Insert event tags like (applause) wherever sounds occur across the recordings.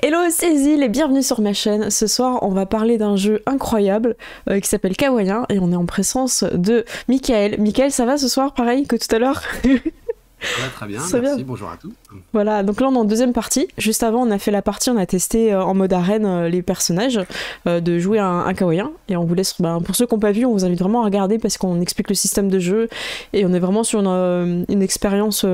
Hello, c'est Zil et bienvenue sur ma chaîne. Ce soir, on va parler d'un jeu incroyable euh, qui s'appelle Kawaiian hein, et on est en présence de Michael. Michael, ça va ce soir pareil que tout à l'heure (laughs) Voilà, très bien, merci, bonjour à tous. Voilà, donc là on est en deuxième partie. Juste avant, on a fait la partie, on a testé euh, en mode arène euh, les personnages euh, de jouer un, un Et on vous laisse, ben, pour ceux qui n'ont pas vu, on vous invite vraiment à regarder parce qu'on explique le système de jeu et on est vraiment sur une, expérience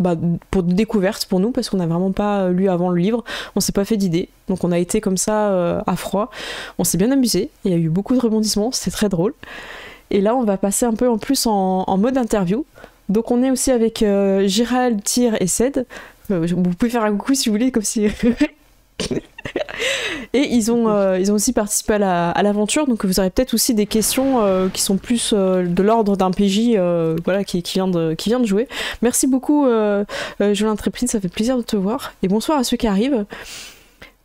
bah, pour découverte pour nous parce qu'on n'a vraiment pas lu avant le livre, on s'est pas fait d'idée. Donc on a été comme ça à froid. On s'est bien amusé, il y a eu beaucoup de rebondissements, c'était très drôle. Et là, on va passer un peu en plus en, en mode interview. Donc on est aussi avec euh, Gérald, Tyr et Ced. Euh, vous pouvez faire un coucou si vous voulez, comme si... (laughs) et ils ont, euh, ils ont aussi participé à l'aventure, donc vous aurez peut-être aussi des questions qui sont plus de l'ordre d'un PJ voilà, qui, qui, vient de, qui vient de jouer. Merci beaucoup, euh, Intrépide, ça fait plaisir de te voir. Et bonsoir à ceux qui arrivent.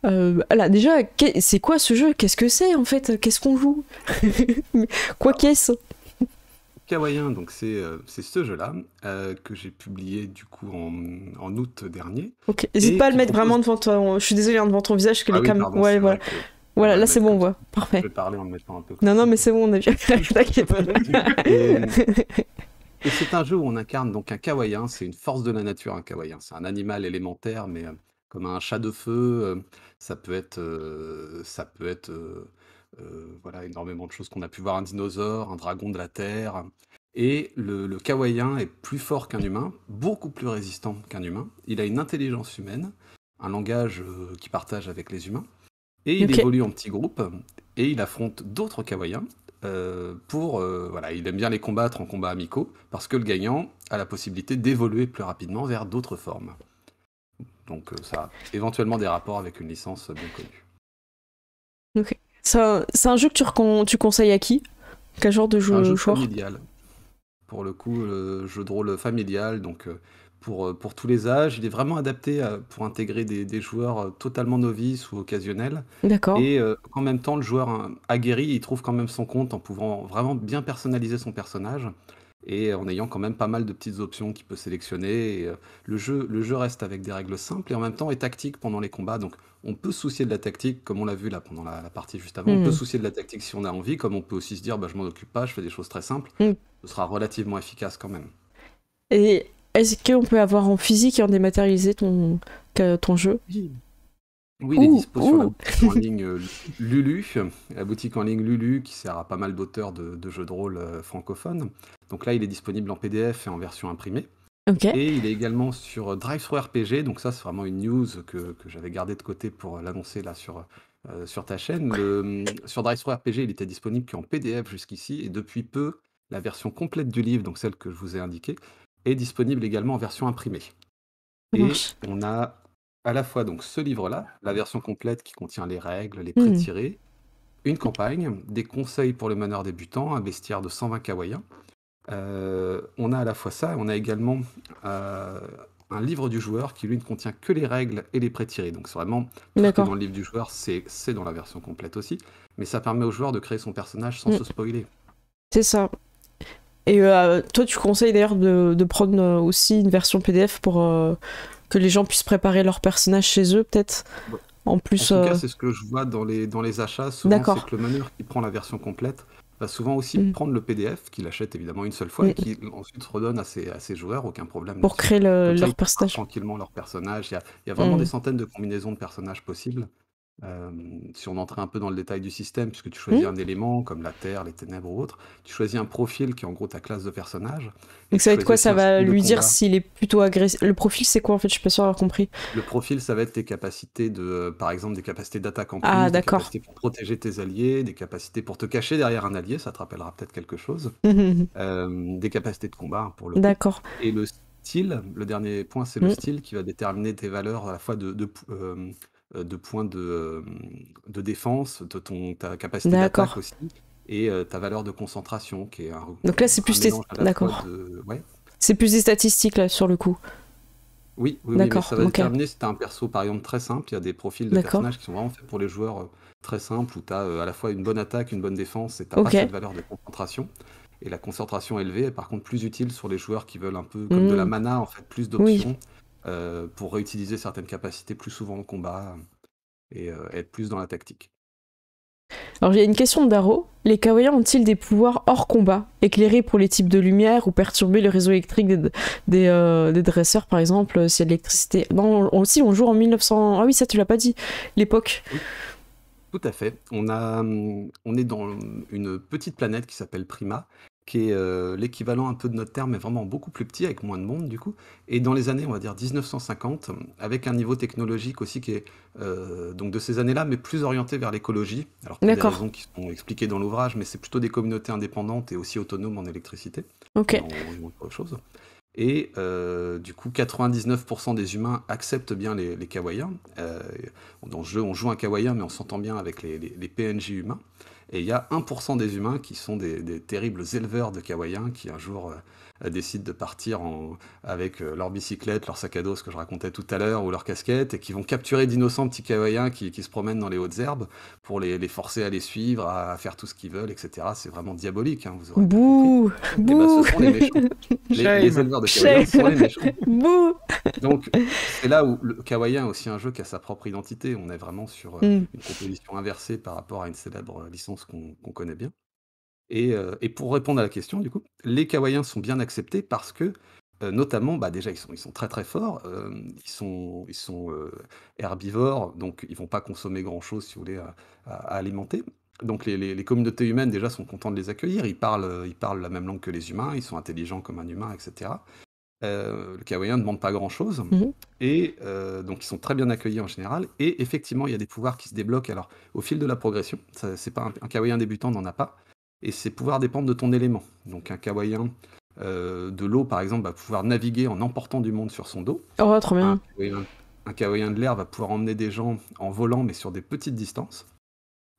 Là, déjà, c'est quoi ce jeu Qu'est-ce que c'est en fait Qu'est-ce qu'on joue (laughs) Quoi qu'est-ce kawaiien, donc c'est euh, c'est ce jeu-là euh, que j'ai publié du coup en, en août dernier. Ok, n'hésite pas à le mettre vraiment devant toi. Je suis désolé, hein, devant ton visage que ah les oui, ouais, voilà. Voilà, là c'est bon, voit. parfait. Je vais parler en le mettant un peu. non, non, mais c'est bon, on a bien (laughs) et, et c'est un jeu où on incarne donc un kawaiien. c'est une force de la nature, un kawaiien. C'est un animal élémentaire, mais euh, comme un chat de feu, ça peut être, ça peut être euh, voilà, énormément de choses qu'on a pu voir, un dinosaure, un dragon de la Terre. Et le, le est plus fort qu'un humain, beaucoup plus résistant qu'un humain. Il a une intelligence humaine, un langage euh, qui qu'il partage avec les humains. Et il évolue en petits groupes et il affronte d'autres kawaiiens euh, pour voilà, il aime bien les combattre en combat amicaux parce que le gagnant a la possibilité d'évoluer plus rapidement vers d'autres formes. Donc ça a éventuellement des rapports avec une licence bien connue. C'est un, jeu que tu, conseilles à qui Quel genre de jeu Un jeu familial. Pour le coup, le jeu de rôle familial, donc euh, euh, pour, tous les âges. Il est vraiment adapté pour intégrer des, joueurs euh, totalement novices ou occasionnels. D'accord. Et en même temps, le joueur hein, aguerri, il trouve quand même son compte en pouvant vraiment bien personnaliser son personnage et en ayant quand même pas mal de petites options qu'il peut sélectionner. Euh, le, jeu, le jeu reste avec des règles simples et en même temps est tactique pendant les combats. Donc on peut soucier de la tactique, comme on l'a vu là pendant la, partie juste avant. On hmm. peut soucier de la tactique si on a envie, comme on peut aussi se dire bah, je m'en occupe pas, je fais des choses très simples. Hmm. Ce sera relativement efficace quand même. Et est-ce qu'on peut avoir en physique et en dématérialisé ton, ton jeu oui, il est disponible sur la boutique en ligne euh, (laughs) Lulu, la boutique en ligne Lulu qui sert à pas mal d'auteurs de, jeux de rôle euh, francophones. Donc là, il est disponible en PDF et en version imprimée. Et il est également sur euh, drive RPG, donc ça c'est vraiment une news que, j'avais gardée de côté pour l'annoncer là sur, sur ta chaîne. sur drive Through RPG, il était disponible qu'en PDF jusqu'ici, et depuis peu, la version complète du livre, donc celle que je vous ai indiquée, est disponible également en version imprimée. on a à la fois donc ce livre-là, la version complète qui contient les règles, les hmm. prêts tirés, une campagne, des conseils pour le meneur débutant, un bestiaire de 120 kawaiiens. Euh, on a à la fois ça, on a également euh, un livre du joueur qui lui ne contient que les règles et les prêts tirés. Donc c'est vraiment tout dans le livre du joueur, c'est dans la version complète aussi. Mais ça permet au joueur de créer son personnage sans hmm. se spoiler. c'est ça. Et euh, toi, tu conseilles d'ailleurs de, prendre aussi une version PDF pour, que les gens puissent préparer leurs personnages chez eux, peut-être En plus. Euh, c'est ce que je vois dans les, dans les achats. Souvent, c'est le meneur qui prend la version complète va souvent aussi mm. prendre le PDF qu'il achète évidemment une seule fois mm. et qui ensuite redonne à ses, joueurs, aucun problème. Pour créer leur personnage. Tranquillement leur personnage. Il y a, vraiment mm. des centaines de combinaisons de personnages possibles si on entrait un peu dans le détail du système, puisque tu choisis mmh. un élément comme la terre, les ténèbres ou autre, tu choisis un profil qui est en gros ta classe de personnage Donc ça va être quoi? Ça va lui dire s'il est plutôt agressif. Le profil, c'est quoi en fait? Je suis pas sûre d'avoir compris. Le profil, ça va être tes capacités de, par exemple, des capacités d'attaque en ah, plus, des capacités pour protéger tes alliés, des capacités pour te cacher derrière un allié, ça te rappellera peut-être quelque chose. Mmh, mmh, des capacités de combat, hein, pour le D'accord. et le style, le dernier point, c'est le style qui va déterminer tes valeurs à la fois de de euh, de points de, euh, de, défense, de ton, ta capacité d'attaque aussi, et euh, ta valeur de concentration, qui est un. Donc là, c'est plus C'est plus des statistiques là sur le coup. Oui, oui, ça va déterminer si un perso par exemple très simple. Il y a des profils de personnages qui sont vraiment faits pour les joueurs très simples où tu as à la fois une bonne attaque, une bonne défense et tu pas cette valeur de concentration et la concentration élevée est par contre plus utile sur les joueurs qui veulent un peu comme de la hmm. mana en fait plus d'options euh, pour réutiliser certaines capacités plus souvent en combat euh, et euh, être plus dans la tactique. Alors a une question de Daro. Les Kawaiians ont-ils des pouvoirs hors combat, éclairer pour les types de lumière ou perturber le réseau électrique des, dresseurs par exemple si l'électricité Non, on, joue en 1900. Ah oui, ça tu l'as pas dit. L'époque. Tout à fait. Hum, on est dans une petite planète qui s'appelle Prima, qui est euh, l'équivalent un peu de notre terre, mais vraiment beaucoup plus petit, avec moins de monde du coup. Et dans les années, on va dire 1950, avec un niveau technologique aussi qui est euh, donc de ces années-là, mais plus orienté vers l'écologie. Alors pour des raisons qui sont expliquées dans l'ouvrage, mais c'est plutôt des communautés indépendantes et aussi autonomes en électricité. Ok. Et euh, du coup, 99% des humains acceptent bien les, les Kawaiiens. dans le jeu, on joue un Kawaïen, mais on s'entend bien avec les, les PNJ humains. Et il y a 1% des humains qui sont des, terribles éleveurs de kawaïens qui un jour euh, euh, décident de partir avec euh, leur bicyclette, leur sac à dos, ce que je racontais tout à l'heure, ou leur casquette, et qui vont capturer d'innocents petits Kawaiiens qui, qui, se promènent dans les hautes herbes pour les, les forcer à les suivre, à, faire tout ce qu'ils veulent, etc. C'est vraiment diabolique. Hein, vous aurez Bouh, eh ben, bouh. ce sont les méchants. (laughs) les, éleveurs de Kawaïens sont les méchants. Bouh. Donc, c'est là où le kawaiien est aussi un jeu qui a sa propre identité. On est vraiment sur euh, mm. une composition inversée par rapport à une célèbre licence qu'on connaît bien. Euh, et, pour répondre à la question, du coup, les Kawaiiens sont bien acceptés parce que, euh, notamment, bah, déjà, ils sont, ils sont très très forts, euh, ils sont, ils sont herbivores, donc ils vont pas consommer grand-chose, si vous voulez, à, alimenter. Donc les, communautés humaines, déjà, sont contentes de les accueillir, ils parlent, ils parlent la même langue que les humains, ils sont intelligents comme un humain, etc. le kawaiien ne demande pas grand-chose, mhm. et donc ils sont très bien accueillis en général, et effectivement, il y a des pouvoirs qui se débloquent, alors, au fil de la progression, c'est pas un, un débutant n'en a pas, et c'est pouvoir dépendent de ton élément. Donc un kawaiien euh, de l'eau, par exemple, va pouvoir naviguer en emportant du monde sur son dos. Oh, trop bien. Un, kawaiien de l'air va pouvoir emmener des gens en volant, mais sur des petites distances.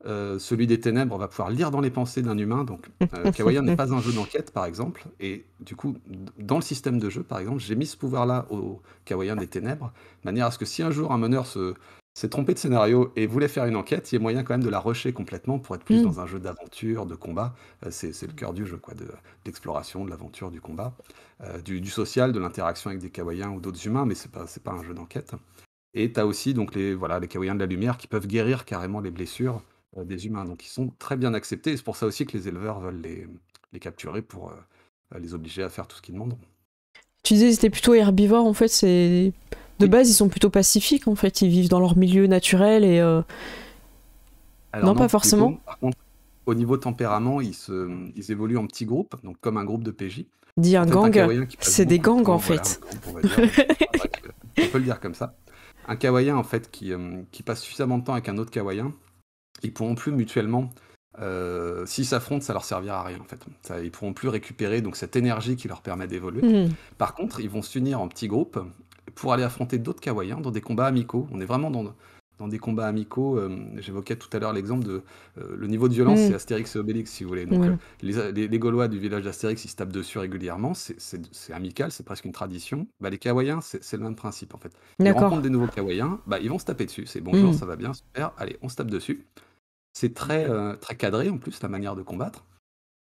Euh, celui des ténèbres va pouvoir lire dans les pensées d'un humain. Donc, euh, (laughs) n'est pas un jeu d'enquête, par exemple. Et du coup, dans le système de jeu, par exemple, j'ai mis ce pouvoir-là au kawaiien des ténèbres, de manière à ce que si un jour un meneur se, c'est trompé de scénario et voulait faire une enquête, il y a moyen quand même de la rusher complètement pour être plus mm. dans un jeu d'aventure, de combat. Euh, c'est le cœur du jeu, quoi, de d'exploration, de l'aventure, du combat, euh, du, social, de l'interaction avec des kawaiiens ou d'autres humains, mais c'est pas, pas un jeu d'enquête. Et tu as aussi donc les, voilà, les de la lumière qui peuvent guérir carrément les blessures euh, des humains, donc ils sont très bien acceptés, et c'est pour ça aussi que les éleveurs veulent les, capturer pour les obliger à faire tout ce qu'ils demandent. Tu disais c'était plutôt herbivore en fait, c'est de base ils sont plutôt pacifiques en fait, ils vivent dans leur milieu naturel et euh, non, pas forcément. par contre, au niveau tempérament, ils, évoluent en petits groupes, donc comme un groupe de PJ. Dit un gang, c'est des gangs en fait. Euh, on, peut le dire comme ça. Un kawaïen en fait euh, qui, passe suffisamment de temps avec un autre kawaïen, ils pourront plus mutuellement euh, s'ils s'affrontent, ça leur servira à rien en fait. Ça, ils pourront plus récupérer donc cette énergie qui leur permet d'évoluer. Hmm. Par contre, ils vont s'unir en petits groupes pour aller affronter d'autres kawaiiens dans des combats amicaux. On est vraiment dans, des combats amicaux. Euh, j'évoquais tout à l'heure l'exemple de euh, le niveau de violence, hmm. c'est Astérix et Obélix si vous voulez. les, Gaulois du village d'Astérix, ils se tapent dessus régulièrement. C'est amical, c'est presque une tradition. Bah, les kawaiiens c'est le même principe en fait. Ils rencontrent des nouveaux kawaiiens, bah, ils vont se taper dessus. C'est bonjour, hmm. ça va bien, super. Allez, on se tape dessus. C'est très, euh, très cadré en plus la manière de combattre.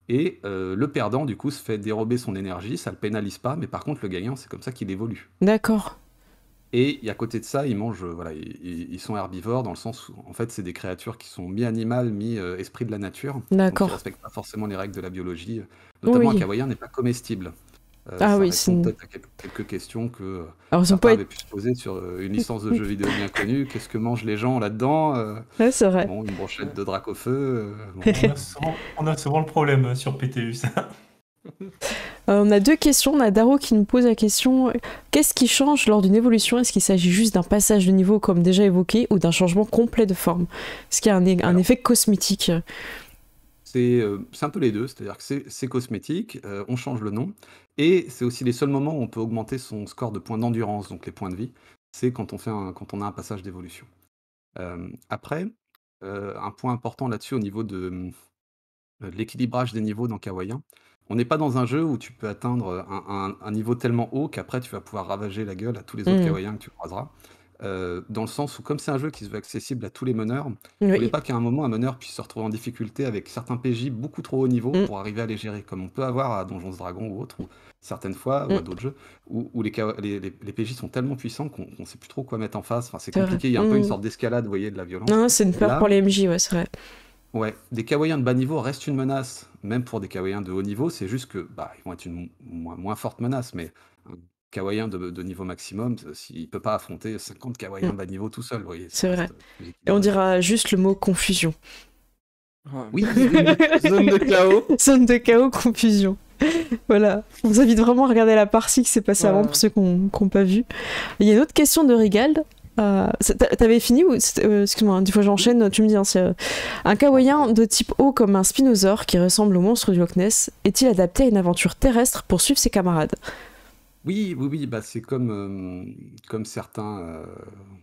Et euh, le perdant, du coup, se fait dérober son énergie, ça le pénalise pas, mais par contre, le gagnant, c'est comme ça qu'il évolue. D'accord. Et à côté de ça, ils mangent, voilà, ils, sont herbivores dans le sens où, en fait, c'est des créatures qui sont mi animal mi-esprit de la nature. D'accord. ne respectent pas forcément les règles de la biologie. Notamment, un n'est pas comestible. Euh, ah oui, c'est peut-être quelques questions que euh, Alors, certains pu se poser sur euh, une licence de jeu vidéo bien connue. (laughs) Qu'est-ce que mangent les gens là-dedans C'est vrai. une brochette de drac au feu. on, a souvent, le problème sur PTU, ça. on a deux questions. On a Daro qui nous pose la question qu'est-ce qui change lors d'une évolution Est-ce qu'il s'agit juste d'un passage de niveau, comme déjà évoqué, ou d'un changement complet de forme Est-ce qu'il y a un, un effet cosmétique euh, c'est un peu les deux, c'est-à-dire que c'est cosmétique, euh, on change le nom, et c'est aussi les seuls moments où on peut augmenter son score de points d'endurance, donc les points de vie, c'est quand, on fait quand on a un passage d'évolution. Euh, après, un point important là-dessus au niveau de, l'équilibrage des niveaux dans Kawaii, on n'est pas dans un jeu où tu peux atteindre un, niveau tellement haut qu'après tu vas pouvoir ravager la gueule à tous les autres mmh. kawaiiens que tu croiseras. Euh, dans le sens où, comme c'est un jeu qui se veut accessible à tous les meneurs, on ne pas qu'à un moment un meneur puisse se retrouver en difficulté avec certains PJ beaucoup trop haut niveau mm. pour arriver à les gérer, comme on peut avoir à Donjons Dragons ou autre, ou certaines fois, ou à mm. d'autres jeux, où, les, les, PJ sont tellement puissants qu'on ne sait plus trop quoi mettre en face. Enfin, c'est compliqué, il y a un peu mm. une sorte d'escalade, vous voyez, de la violence. Non, c'est une peur pour les MJ, ouais, c'est vrai. Ouais, des Kawaiiens de bas niveau restent une menace, même pour des Kawaiiens de haut niveau, c'est juste que bah, ils vont être une moins, forte menace, mais Kawaiien de, niveau maximum, euh, il peut pas affronter 50 Kawaiiens bas niveau tout seul, voyez. C'est vrai. Euh, Et on dira juste le mot confusion. (laughs) oui, zone de chaos. zone de chaos, confusion. voilà, on vous invite vraiment à regarder la partie qui s'est passée avant pour ceux qui n'ont pas vu. Il y a une autre question de Rigald. Euh, t'avais fini ou excuse-moi, hein, des fois j'enchaîne, tu me dis. Hein, un Kawaiian de type O comme un spinosaure qui ressemble au monstre du Loch Ness est-il adapté à une aventure terrestre pour suivre ses camarades oui, oui, oui, bah c'est comme, euh, comme certains, euh,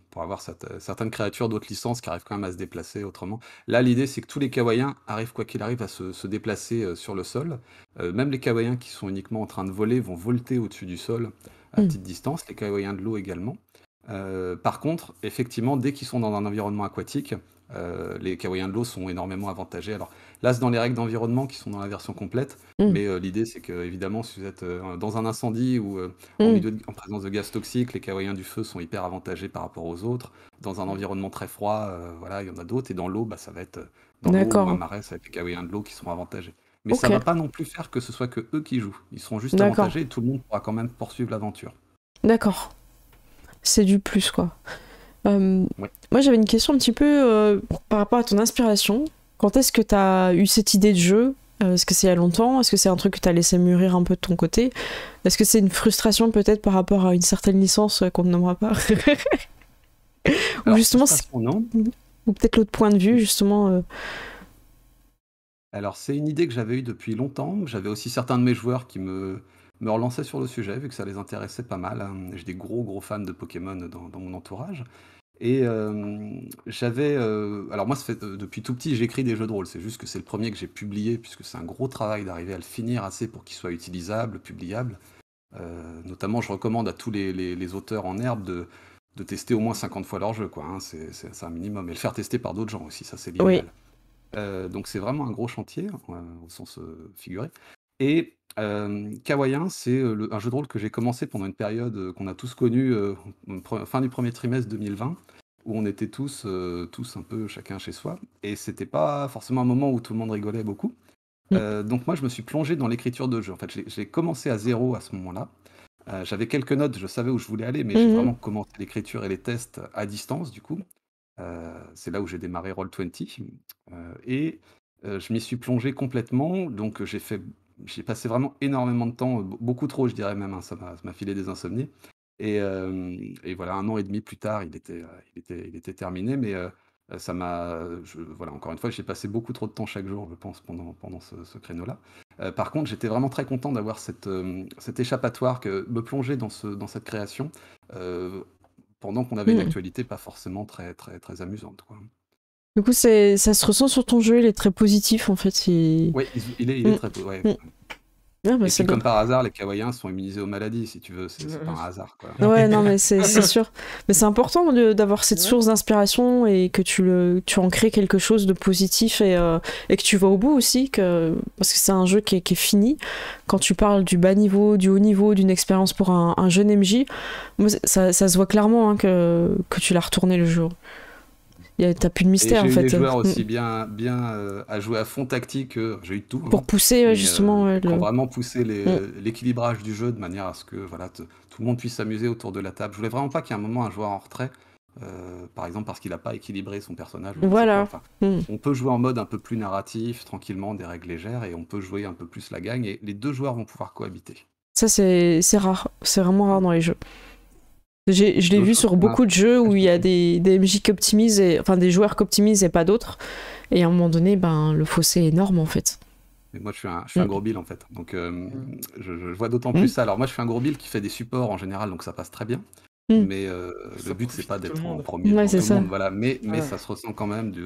pour avoir euh, certaines créatures d'autres licences qui arrivent quand même à se déplacer autrement. Là, l'idée, c'est que tous les Kawaiiens arrivent, quoi qu'il arrive, à se, déplacer sur le sol. même les Kawaiiens qui sont uniquement en train de voler vont volter au-dessus du sol à hmm. petite distance, les Kawaiiens de l'eau également. par contre, effectivement, dès qu'ils sont dans un environnement aquatique, les Kawaiiens de l'eau sont énormément avantagés. Alors, Là, c'est dans les règles d'environnement qui sont dans la version complète. Mm. Mais euh, l'idée, c'est que, évidemment, si vous êtes euh, dans un incendie ou euh, mm. en, présence de gaz toxiques, les kawaiiens du feu sont hyper avantagés par rapport aux autres. Dans un environnement très froid, voilà, il y en a d'autres. Et dans l'eau, bah, ça va être dans l'eau un marais, ça va être les kawaiiens de l'eau qui seront avantagés. Mais ça ne va pas non plus faire que ce soit que eux qui jouent. Ils seront juste avantagés et tout le monde pourra quand même poursuivre l'aventure. D'accord. C'est du plus, quoi. Moi, j'avais une question un petit peu par rapport à ton inspiration. Quand est-ce que tu as eu cette idée de jeu euh, Est-ce que c'est il y a longtemps Est-ce que c'est un truc que tu as laissé mûrir un peu de ton côté Est-ce que c'est une frustration peut-être par rapport à une certaine licence euh, qu'on ne nommera pas (laughs) Ou justement, ou peut-être l'autre point de vue justement euh. Alors c'est une idée que j'avais eue depuis longtemps. J'avais aussi certains de mes joueurs qui me, relançaient sur le sujet vu que ça les intéressait pas mal. Hein. J'ai des gros gros fans de Pokémon dans mon entourage. Et euh, j'avais. Euh, alors, moi, euh, depuis tout petit, j'écris des jeux de rôle. C'est juste que c'est le premier que j'ai publié, puisque c'est un gros travail d'arriver à le finir assez pour qu'il soit utilisable, publiable. notamment, je recommande à tous les, auteurs en herbe de, tester au moins 50 fois leur jeu, quoi. Hein. c'est un minimum. Et le faire tester par d'autres gens aussi, ça, c'est bien. donc c'est vraiment un gros chantier au sens figuré. Et euh, c'est un jeu de rôle que j'ai commencé pendant une période qu'on a tous connue fin du premier trimestre 2020 où on était tous, euh, tous un peu chacun chez soi. Et c'était pas forcément un moment où tout le monde rigolait beaucoup. Euh, donc moi, je me suis plongé dans l'écriture de jeu. En fait, j'ai commencé à zéro à ce moment-là. Euh, j'avais quelques notes, je savais où je voulais aller, mais j'ai mhm. vraiment commencé l'écriture et les tests à distance, du coup. C'est là où j'ai démarré Roll20. et je m'y suis plongé complètement. Donc j'ai fait... J'ai passé vraiment énormément de temps, beaucoup trop, je dirais même. Hein, ça m'a filé des insomnies. Et, voilà, un an et demi plus tard, il était, il était, il était terminé. Mais ça m'a, voilà, encore une fois, j'ai passé beaucoup trop de temps chaque jour, je pense, pendant, pendant ce, créneau-là. par contre, j'étais vraiment très content d'avoir cette, cet échappatoire, que me plonger dans, ce, dans cette création pendant qu'on avait une mmh. actualité pas forcément très, très, très amusante, quoi. Du coup, ça se ressent sur ton jeu, il est très positif en fait. Oui, il, est, il est mmh. très positif, mmh. Ah, bah, comme par hasard, les kawaiiens sont immunisés aux maladies, si tu veux, c'est mm, pas mm. un hasard. Quoi. Ah ouais, non, mais c'est (laughs) sûr. Mais c'est important d'avoir cette source d'inspiration et que tu, le, tu en crées quelque chose de positif et, euh, et que tu vas au bout aussi, parce que c'est un jeu qui est, fini. Quand tu parles du bas niveau, du haut niveau, d'une expérience pour un, jeune MJ, ça, ça se voit clairement hein, que, que tu l'as retourné le jour. T'as plus de mystère en fait. J'ai eu des joueurs aussi mm. bien, bien euh, à jouer à fond tactique, euh, j'ai eu tout. Hein. Pour pousser justement. Euh, pour vraiment pousser mm. l'équilibrage du jeu de manière à ce que voilà, tout le monde puisse s'amuser autour de la table. Je voulais vraiment pas qu'il y ait un moment un joueur en retrait, par exemple parce qu'il n'a pas équilibré son personnage. Voilà. Mm. On peut jouer en mode un peu plus narratif, tranquillement, des règles légères, et on peut jouer un peu plus la gagne, et les deux joueurs vont pouvoir cohabiter. Ça c'est rare, c'est vraiment rare dans les jeux. Je l'ai vu sur beaucoup ah. de jeux où il y a des, des MJ optimisent, enfin des joueurs qu'optimisent et pas d'autres. Et à un moment donné, ben, le fossé est énorme en fait. Mais moi, je suis, un, mm. gros bill en fait. Donc, euh, je, vois d'autant mm. plus ça. Alors, moi, je suis un gros bill qui fait des supports en général, donc ça passe très bien. Mm. Mais euh, le but, c'est pas d'être en premier. voilà. Mais, mais ça se ressent quand même. du...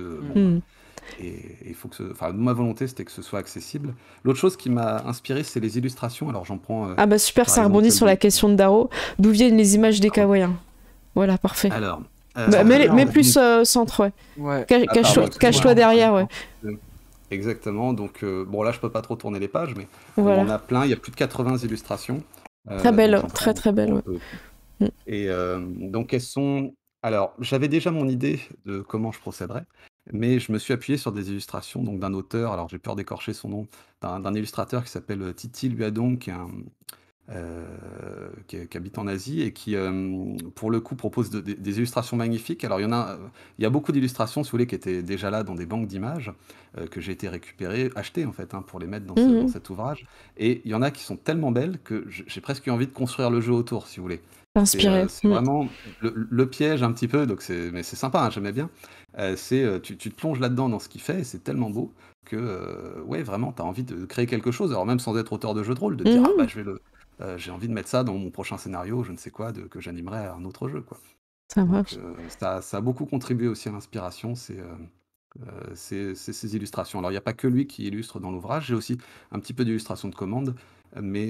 Et il faut que ma volonté, c'était que ce soit accessible. L'autre chose qui m'a inspiré, c'est les illustrations. Alors j'en prends. Euh, ah bah super, ça rebondit sur la question de Daro. D'où viennent les images des Kawaiiens hein Voilà, parfait. Alors. Euh, bah, mais, plus euh, centre, ouais. Ah, cache-toi derrière, ouais. Exactement. Donc bon, là, je peux pas trop tourner les pages, mais on a plein. Il y a plus de 80 illustrations. très belle très très belle. Ouais. Et mm. donc elles sont. Alors, j'avais déjà mon idée de comment je procéderais mais je me suis appuyé sur des illustrations donc d'un auteur, alors j'ai peur d'écorcher son nom, d'un illustrateur qui s'appelle euh, Titi lui qui donc euh, qui, habite en Asie et qui, euh, pour le coup, propose des illustrations magnifiques. Alors, il y en a, il a beaucoup d'illustrations, si vous voulez, qui étaient déjà là dans des banques d'images que j'ai été récupérer, acheter en fait, hein, pour les mettre mmh dans, cet ouvrage. Et il y en a qui sont tellement belles que j'ai presque eu envie de construire le jeu autour, si vous voulez. Inspiré. Euh, mm. vraiment le, piège un petit peu, donc c'est, mais c'est sympa, hein, j'aimais bien. Euh, c'est, euh, tu, tu, te plonges là-dedans dans ce qu'il fait, et c'est tellement beau que, ouais, vraiment, tu as envie de créer quelque chose, alors même sans être auteur de jeu de rôle, de dire, mhm. ah bah, je j'ai envie de mettre ça dans mon prochain scénario, je ne sais quoi, de, que j'animerai à un autre jeu, quoi. Ça, ça, ça, a beaucoup contribué aussi à l'inspiration, c'est. Ces, illustrations. Alors, il n'y a pas que lui qui illustre dans l'ouvrage, j'ai aussi un petit peu d'illustration de commande mais,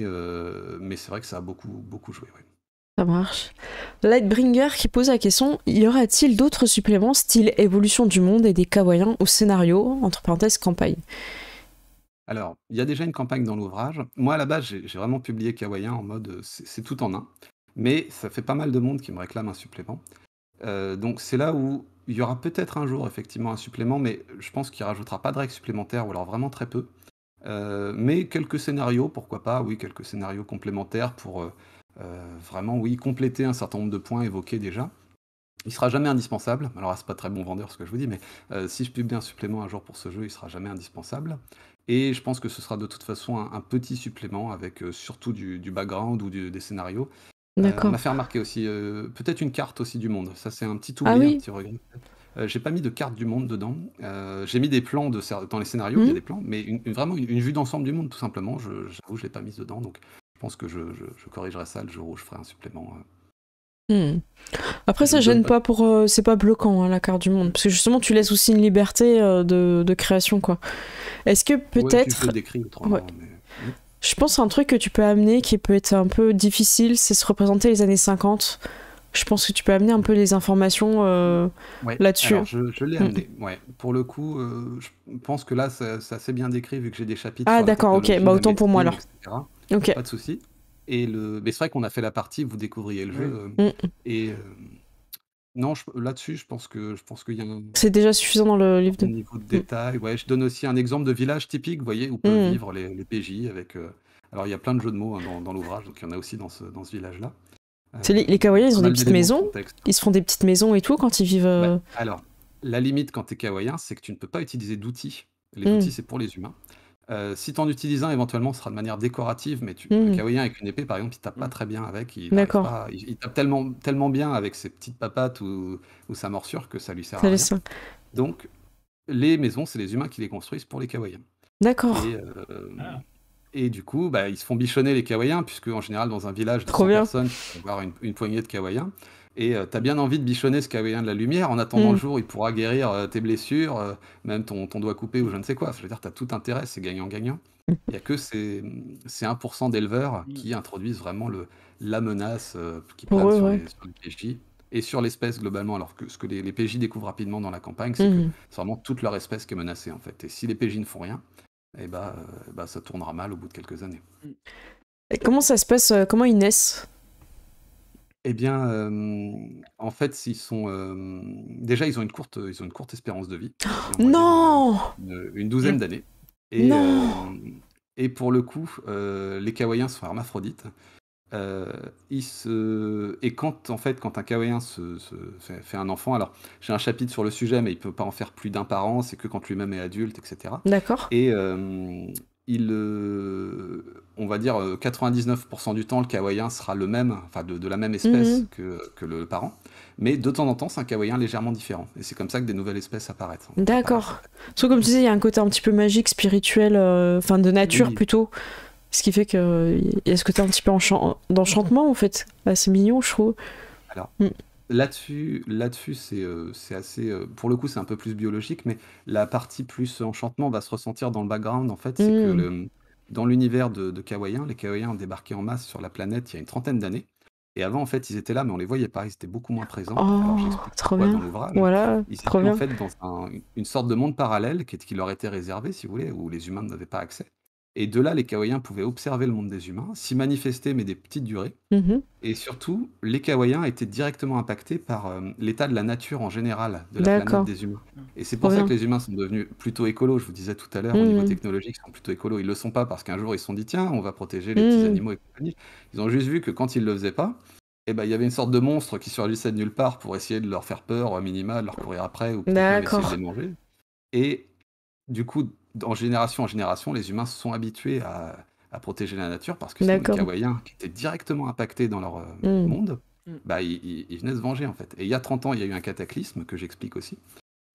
mais c'est vrai que ça a beaucoup, beaucoup joué. Ça marche. Lightbringer qui pose la question y aura-t-il d'autres suppléments style évolution du monde et des Kawaïens au scénario entre parenthèses campagne Alors, il y a déjà une campagne dans l'ouvrage. Moi, à la base, j'ai vraiment publié Kawaïen en mode euh, c'est tout en un, mais ça fait pas mal de monde qui me réclame un supplément. Euh, donc, c'est là où il y aura peut-être un jour effectivement un supplément, mais je pense qu'il rajoutera pas de règles supplémentaires ou alors vraiment très peu. Euh, mais quelques scénarios, pourquoi pas Oui, quelques scénarios complémentaires pour. Euh, vraiment, oui, compléter un certain nombre de points évoqués déjà. Il sera jamais indispensable. Alors, ah, c'est pas très bon vendeur ce que je vous dis, mais euh, si je publie un supplément un jour pour ce jeu, il sera jamais indispensable. Et je pense que ce sera de toute façon un, petit supplément avec euh, surtout du, background ou des scénarios. D'accord. Euh, on m'a fait remarquer aussi peut-être une carte aussi du monde. Ça, c'est un petit ah oubli, un petit j'ai pas mis de carte du monde dedans. j'ai mis des plans de, dans les scénarios, il y a hmm. des plans, mais vraiment une, vue d'ensemble du monde, tout simplement. J'avoue, je, je l'ai pas mise dedans. Donc, je pense que je, je, corrigerai ça le jour où je ferai un supplément. Euh. Hmm. Après, ça gêne pas pour. Euh, c'est pas bloquant hein, la carte du monde, parce que justement, tu laisses aussi une liberté euh, de, création, quoi. Est-ce que peut-être. Je pense qu'un un truc que tu peux amener qui peut être un peu difficile, c'est se représenter les années 50. Je pense que tu peux amener un peu les informations là-dessus. Je, je l'ai hmm. amené, Pour le coup, je pense que là, ça, s'est bien décrit vu que j'ai des chapitres. Ah, d'accord, ok. Bah, autant pour moi alors. Pas de souci. Et le... Mais c'est vrai qu'on a fait la partie, vous découvriez le jeu. Mm. Euh, mm. Et euh, non, là-dessus, je pense que je pense qu'il y a C'est déjà suffisant dans le livre de. niveau de mm. détail. Ouais, je donne aussi un exemple de village typique, vous voyez, où peuvent vivre les, PJ avec. Euh, alors, il y a plein de jeux de mots hein, dans, l'ouvrage, donc il y en a aussi dans ce, village-là. Les, les ils ont des petites maisons. Ils se font des petites maisons et tout quand ils vivent. alors, la limite quand tu es kawaïen, c'est que tu ne peux pas utiliser d'outils. Les outils, c'est pour les humains. Euh, si tu en utilises un, éventuellement, ce sera de manière décorative, mais tu, mmh. le avec une épée, par exemple, il tape pas mmh. très bien avec. Il Il, tape tellement, tellement bien avec ses petites papates ou, sa morsure que ça lui sert à rien. Donc, les maisons, c'est les humains qui les construisent pour les kawaiiens. D'accord. Euh, et, du coup, bah, ils se font bichonner les kawaiiens, puisque en général, dans un village de personnes, il avoir une, poignée de kawaiiens. Et euh, tu as bien envie de bichonner ce cavalier de la lumière. En attendant mm. le jour, il pourra guérir euh, tes blessures, euh, même ton, doigt coupé ou je ne sais quoi. Je veux dire, tu as tout intérêt, c'est gagnant-gagnant. Mm. Il n'y a que ces, 1% d'éleveurs mm. qui introduisent vraiment le, la menace qui plane sur, les, PJ et sur l'espèce globalement. Alors que ce que les, PJ découvrent rapidement dans la campagne, c'est que c'est vraiment toute leur espèce qui est menacée en fait. Et si les PJ ne font rien, eh ben, ça tournera mal au bout de quelques années. comment ça se passe Comment ils naissent eh bien, en fait, ils sont, déjà, ils ont une courte ils ont une courte espérance de vie, Non! une douzaine d'années et pour le coup, les Kawaiiens sont hermaphrodites. se et quand, en fait, quand un Kawaiien se fait un enfant alors, j'ai un chapitre sur le sujet, mais il peut pas en faire plus d'un parent, c'est que quand lui-même est adulte etc., D'accord. et euh, on va dire 99% euh, du temps, le kawaïen sera le même, enfin de, la même espèce mhm. que, que, le parent. Mais de temps en temps, c'est un kawaïen légèrement différent. Et c'est comme ça que des nouvelles espèces apparaissent. D'accord. Parce comme tu disais, il y a un côté un petit peu magique, spirituel, euh, enfin de nature plutôt. Ce qui fait que. Est-ce que tu es un petit peu d'enchantement en fait bah, C'est mignon, je trouve. Alors, mm. Là-dessus, là-dessus, c'est euh, assez. Euh, pour le coup, c'est un peu plus biologique, mais la partie plus enchantement va se ressentir dans le background. En fait, c'est que hmm. dans l'univers de, de Kawaïens, les Kawaïens ont débarqué en masse sur la planète il y a une trentaine d'années. Et avant, en fait, ils étaient là, mais on les voyait pas. Ils étaient beaucoup moins présents. Oh, bien. Voilà, Ils étaient en fait dans une sorte de monde parallèle qui, qui leur était réservé, si vous voulez, où les humains n'avaient pas accès. Et de là, les Kawaïens pouvaient observer le monde des humains, s'y manifester, mais des petites durées. Mmh et surtout, les Kawaïens étaient directement impactés par euh, l'état de la nature en général, de la planète des humains. Et c'est pour ça que les humains sont devenus plutôt écolos. Je vous disais tout à l'heure, au mmh niveau technologique, ils sont plutôt écolos. Ils ne le sont pas parce qu'un jour, ils se sont dit tiens, on va protéger les petits mmh. animaux et Ils ont juste vu que quand ils ne le faisaient pas, il eh ben, y avait une sorte de monstre qui surgissait de nulle part pour essayer de leur faire peur, au euh, minima, leur courir après ou de les manger. Et du coup, en génération en génération, les humains se sont habitués à, protéger la nature parce que les Kawaïens, qui étaient directement impactés dans leur euh, hmm. monde, hmm. bah, ils, venaient se venger en fait. Et il y a 30 ans, il y a eu un cataclysme que j'explique aussi.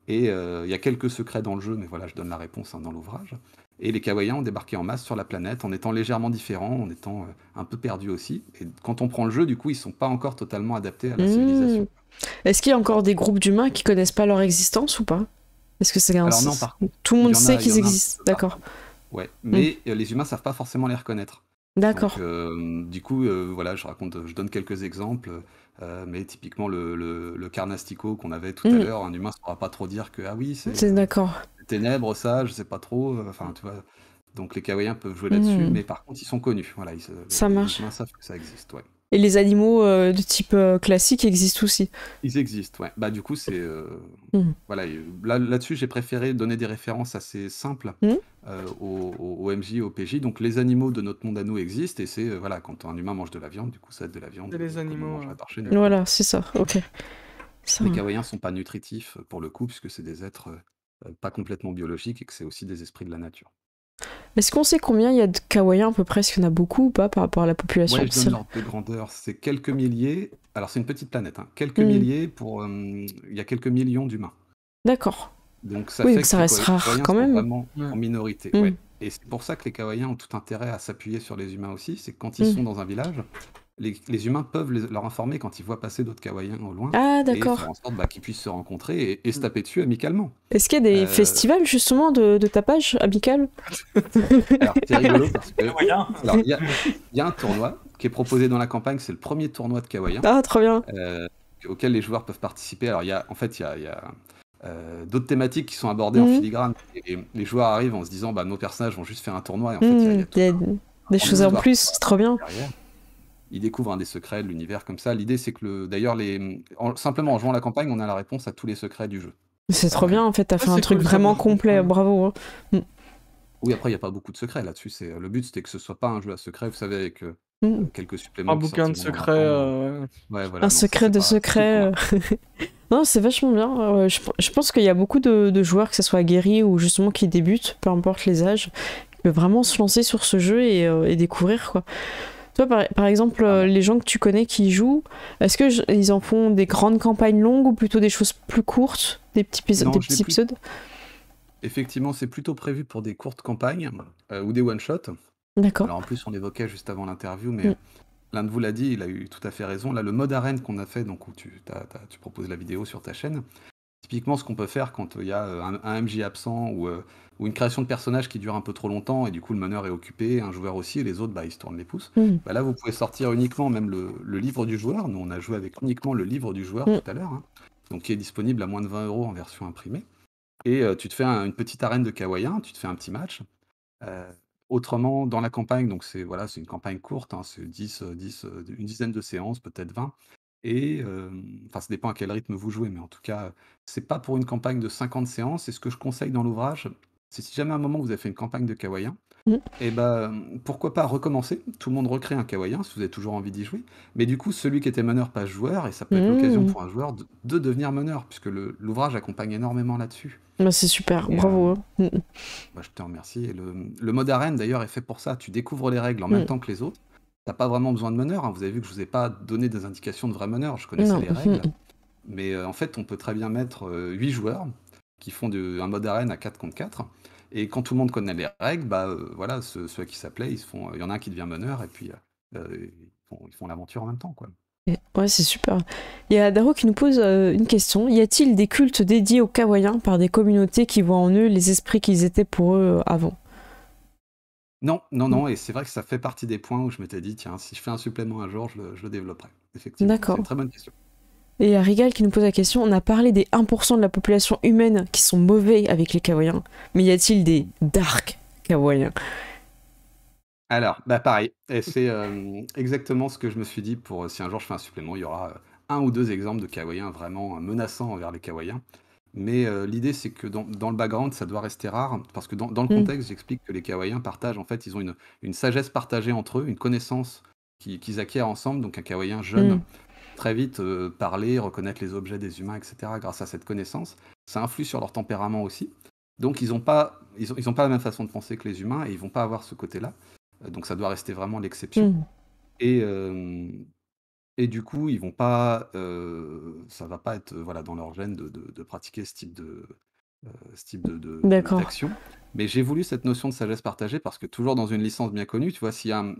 Et euh, il y a quelques secrets dans le jeu, mais voilà, je donne la réponse hein, dans l'ouvrage. Et les Kawaïens ont débarqué en masse sur la planète en étant légèrement différents, en étant euh, un peu perdus aussi. Et quand on prend le jeu, du coup, ils ne sont pas encore totalement adaptés à la hmm. civilisation. Est-ce qu'il y a encore des groupes d'humains qui connaissent pas leur existence ou pas est-ce que c'est un... Alors Tout le monde sait qu'ils existent, d'accord. Ouais, mm. mais euh, les humains savent pas forcément les reconnaître. D'accord. Euh, du coup, euh, voilà, je raconte, je donne quelques exemples, mais typiquement le, carnastico qu'on avait tout à mm. l'heure, un humain ne saura pas trop dire que ah oui c'est. d'accord. Ténèbres, ça, je sais pas trop. Enfin, tu vois. Donc les kawaiens peuvent jouer mm. là-dessus, mais par contre ils sont connus. Voilà, ça les, marche. Les humains savent que ça existe, ouais. Et les animaux euh, de type euh, classique existent aussi. Ils existent, ouais. Bah, du coup, c'est. Euh, mhm. Voilà, là, dessus j'ai préféré donner des références assez simples mhm. au, au, aux MJ, au PJ. Donc, les animaux de notre monde à nous existent, et c'est, voilà, quand un humain mange de la viande, du coup, ça aide de la viande. Et les animaux. Voilà, c'est ça, ok. (laughs) Ça... Les sont pas nutritifs, pour le coup, puisque c'est des êtres pas complètement biologiques et que c'est aussi des esprits de la nature. Est-ce qu'on sait combien il y a de Kawaiiens à peu près Est-ce qu'il y en a beaucoup ou pas par rapport à la population de grandeur. C'est quelques milliers. Alors, c'est une petite planète. Hein. Quelques hmm. milliers pour. Euh, il y a quelques millions d'humains. D'accord. Donc, ça, fait que ça reste rare quand même. en minorité. Hmm. Et c'est pour ça que les Kawaiiens ont tout intérêt à s'appuyer sur les humains aussi. C'est quand ils hmm. sont dans un village, les, humains peuvent leur informer quand ils voient passer d'autres Kawaiiens au loin. Ah, d'accord. Et faire en sorte bah, qu'ils puissent se rencontrer et, se mm. taper dessus amicalement. Est-ce qu'il y a des euh, festivals justement de, tapage amical Alors, c'est rigolo (laughs) Il y, a un tournoi qui est proposé dans la campagne, c'est le premier tournoi de kawaiiens. Ah, trop bien. Euh, auquel les joueurs peuvent participer. Alors, y a, en fait, il y a. Euh, d'autres thématiques qui sont abordées en mm. filigrane et, les joueurs arrivent en se disant bah nos personnages vont juste faire un tournoi il y a, mm, des, choses en plus c'est trop bien il découvre un des secrets de l'univers comme ça. L'idée, c'est que le, d'ailleurs, les, simplement en jouant la campagne, on a la réponse à tous les secrets du jeu. C'est trop bien en fait, t'as ah, fait un truc vraiment complet, bravo. Hein. Mm. Oui, après, il n'y a pas beaucoup de secrets là-dessus. C'est, le but, c'était que ce soit pas un jeu à secret, vous savez, avec euh, mm. quelques suppléments. Un bouquin de secrets. Euh, un secret de secrets. Euh. (laughs) non, c'est vachement bien. Je, pense qu'il y a beaucoup de, joueurs, que ce soit aguerris ou justement qui débutent, peu importe les âges, qui peuvent vraiment se lancer sur ce jeu et, et découvrir quoi. Toi, par, exemple, euh, les gens que tu connais qui jouent, est-ce que ils en font des grandes campagnes longues ou plutôt des choses plus courtes, des petits, épisodes Effectivement, c'est plutôt prévu pour des courtes campagnes euh, ou des one-shots. D'accord. Alors en plus, on évoquait juste avant l'interview, mais mm. l'un de vous l'a dit, il a eu tout à fait raison. Là, le mode arène qu'on a fait, donc où tu, tu proposes la vidéo sur ta chaîne, typiquement ce qu'on peut faire quand euh, il y a un, un, MJ absent ou ou une création de personnages qui dure un peu trop longtemps et du coup le meneur est occupé, un joueur aussi et les autres bah, ils se tournent les pouces. Mm. Bah, là vous pouvez sortir uniquement même le, livre du joueur. Nous on a joué avec uniquement le livre du joueur mm. tout à l'heure, hein. donc qui est disponible à moins de 20 euros en version imprimée. Et euh, tu te fais une petite arène de kawaiiens, tu te fais un petit match. Euh, autrement, dans la campagne, donc c'est voilà, c'est une campagne courte, hein, c'est 10, 10, euh, une dizaine de séances, peut-être 20. Et enfin, ça dépend à quel rythme vous jouez, mais en tout cas, c'est pas pour une campagne de 50 séances. Et ce que je conseille dans l'ouvrage, c'est si jamais à un moment vous avez fait une campagne de kawaiien, mm. et eh ben, pourquoi pas recommencer Tout le monde recrée un kawaiien, si vous avez toujours envie d'y jouer. Mais du coup, celui qui était meneur pas joueur, et ça peut être mm. l'occasion pour un joueur de, devenir meneur, puisque l'ouvrage accompagne énormément là-dessus. Bah, c'est super, bravo. Euh, hein. mm, bah, je te remercie. Et le, mode arène d'ailleurs est fait pour ça. Tu découvres les règles en même temps que les autres. T'as pas vraiment besoin de meneur. Hein. Vous avez vu que je vous ai pas donné des indications de vrai meneur. Je connaissais les règles. Mais euh, en fait, on peut très bien mettre euh, huit 8 joueurs qui font un mode arène à 4 contre 4. Et quand tout le monde connaît les règles, bah, euh, voilà, ceux, à qui s'appelaient, ils euh, il y en a un qui devient meneur et puis euh, ils font, l'aventure en même temps, quoi. Ouais, c'est super. Il y a Daro qui nous pose une question. Y a-t-il des cultes dédiés aux Kawaïens par des communautés qui voient en eux les esprits qu'ils étaient pour eux avant Non, non, non. Et c'est vrai que ça fait partie des points où je m'étais dit, tiens, si je fais un supplément un jour, je le, développerai. Effectivement. D'accord. C'est une très bonne question. Et il y a Rigal qui nous pose la question on a parlé des 1% de la population humaine qui sont mauvais avec les kawaiens, mais y a-t-il des dark Kawaïens Alors, bah pareil, et c'est euh, exactement ce que je me suis dit pour euh, si un jour je fais un supplément, il y aura euh, un ou deux exemples de Kawaïens vraiment menaçants envers les Kawaïens. Mais l'idée, c'est que dans, le background, ça doit rester rare, parce que dans, le mm. contexte, j'explique que les Kawaïens partagent, en fait, ils ont une, sagesse partagée entre eux, une connaissance qu'ils acquièrent ensemble. Donc un Kawaïen jeune mm très vite euh, parler, reconnaître les objets des humains, etc. grâce à cette connaissance. Ça influe sur leur tempérament aussi. Donc ils n'ont pas, ils ont, pas la même façon de penser que les humains et ils vont pas avoir ce côté-là. Euh, donc ça doit rester vraiment l'exception. Hmm. Et, euh, et du coup, ils vont pas, ça va pas être voilà, dans leur gène de, pratiquer ce type de, type de, d'action. Mais j'ai voulu cette notion de sagesse partagée parce que toujours dans une licence bien connue, tu vois, s'il y a un,